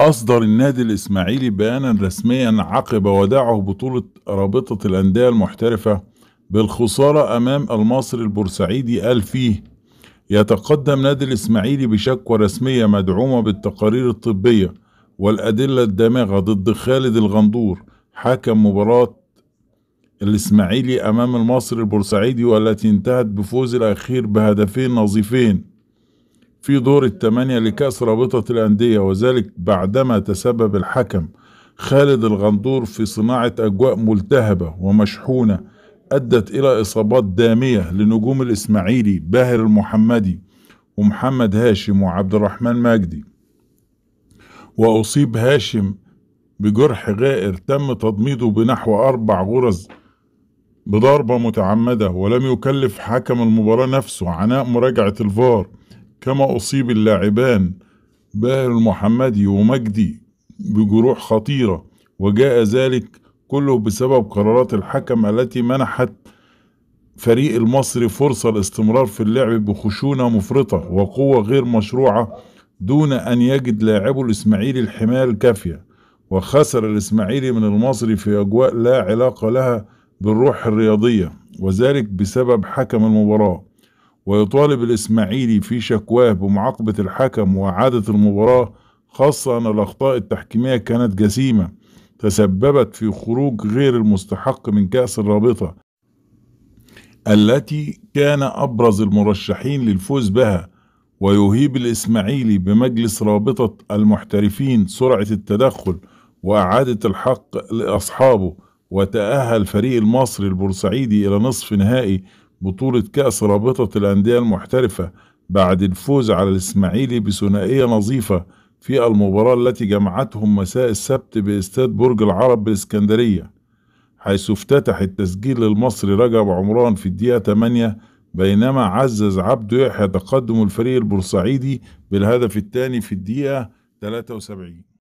أصدر النادي الإسماعيلي بيانا رسميا عقب وداعه بطولة رابطة الأندية المحترفة بالخسارة أمام المصري البورسعيدي قال فيه يتقدم نادي الإسماعيلي بشكوى رسمية مدعومة بالتقارير الطبية والأدلة الدامغة ضد خالد الغندور حكم مباراة الإسماعيلي أمام المصري البورسعيدي والتي انتهت بفوز الأخير بهدفين نظيفين في دور الثمانية لكأس رابطة الأندية وذلك بعدما تسبب الحكم خالد الغندور في صناعة أجواء ملتهبة ومشحونة أدت إلى إصابات دامية لنجوم الإسماعيلي باهر المحمدي ومحمد هاشم وعبد الرحمن مجدي وأصيب هاشم بجرح غائر تم تضميده بنحو أربع غرز بضربة متعمدة ولم يكلف حكم المباراة نفسه عناء مراجعة الفار كما أصيب اللاعبان باهر المحمدي ومجدي بجروح خطيرة وجاء ذلك كله بسبب قرارات الحكم التي منحت فريق المصري فرصة الاستمرار في اللعب بخشونة مفرطة وقوة غير مشروعة دون أن يجد لاعبه الإسماعيلي الحماية الكافية وخسر الإسماعيلي من المصري في أجواء لا علاقة لها بالروح الرياضية وذلك بسبب حكم المباراة ويطالب الإسماعيلي في شكواه بمعاقبة الحكم وإعادة المباراة خاصة أن الأخطاء التحكيمية كانت جسيمة تسببت في خروج غير المستحق من كأس الرابطة التي كان أبرز المرشحين للفوز بها ويهيب الإسماعيلي بمجلس رابطة المحترفين سرعة التدخل وإعادة الحق لأصحابه وتأهل فريق المصري البورسعيدي إلى نصف نهائي بطولة كأس رابطة الأندية المحترفة بعد الفوز على الإسماعيلي بثنائية نظيفة في المباراة التي جمعتهم مساء السبت باستاد برج العرب بالإسكندرية حيث افتتح التسجيل للمصري رجب عمران في الدقيقة 8 بينما عزز عبده يحيى تقدم الفريق البورسعيدي بالهدف الثاني في الدقيقة 73